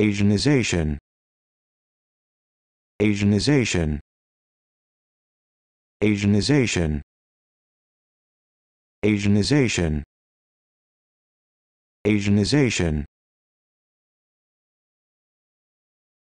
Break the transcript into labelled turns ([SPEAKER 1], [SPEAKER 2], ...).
[SPEAKER 1] Asianization Asianization Asianization Asianization Asianization